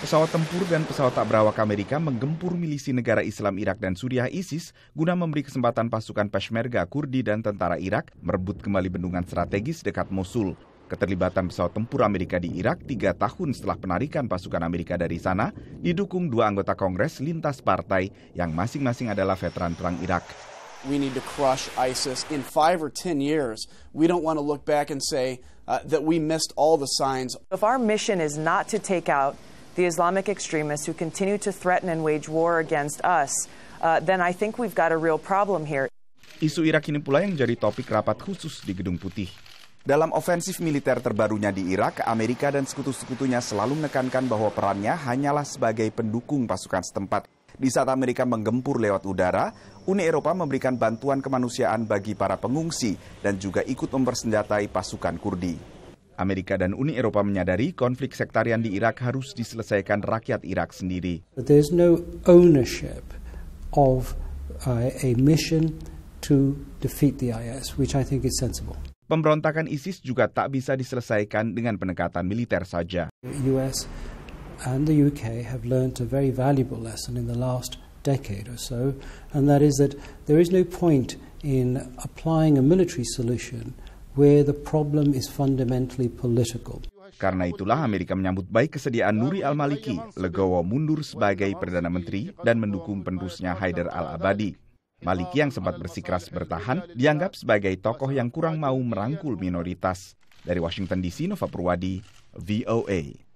Pesawat tempur dan pesawat tak berawak Amerika menggempur milisi negara Islam Irak dan Suriah ISIS guna memberi kesempatan pasukan Peshmerga Kurdi dan tentara Irak merebut kembali bendungan strategis dekat Mosul. Keterlibatan pesawat tempur Amerika di Irak tiga tahun setelah penarikan pasukan Amerika dari sana didukung dua anggota Kongres lintas partai yang masing-masing adalah veteran perang Irak. we need to crush ISIS in five or ten years. We don't want to look back and say uh, that we missed all the signs. If our mission is not to take out the Islamic extremists who continue to threaten and wage war against us, uh, then I think we've got a real problem here. Isu Irak ini pula yang jadi topik rapat khusus di Gedung Putih. Dalam ofensif militer terbarunya di Irak, Amerika dan sekutu-sekutunya selalu menekankan bahwa perannya hanyalah sebagai pendukung pasukan setempat. Di saat Amerika menggempur lewat udara, Uni Eropa memberikan bantuan kemanusiaan bagi para pengungsi dan juga ikut mempersenjatai pasukan Kurdi. Amerika dan Uni Eropa menyadari konflik sektarian di Irak harus diselesaikan rakyat Irak sendiri. There's no ownership of uh, a mission to defeat the IS, which I think is sensible. Pemberontakan ISIS juga tak bisa diselesaikan dengan pendekatan militer saja. US and the UK have learned a very valuable lesson in the last decade or so, and that is that there is no point in applying a military solution where the problem is fundamentally political. Karena itulah Amerika menyambut baik kesediaan Nuri Al-Maliki, Legowo mundur sebagai Perdana Menteri dan mendukung penerusnya Haidar Al-Abadi. Maliki yang sempat bersikeras bertahan dianggap sebagai tokoh yang kurang mau merangkul minoritas. Dari Washington DC, Nova Purwadi, VOA.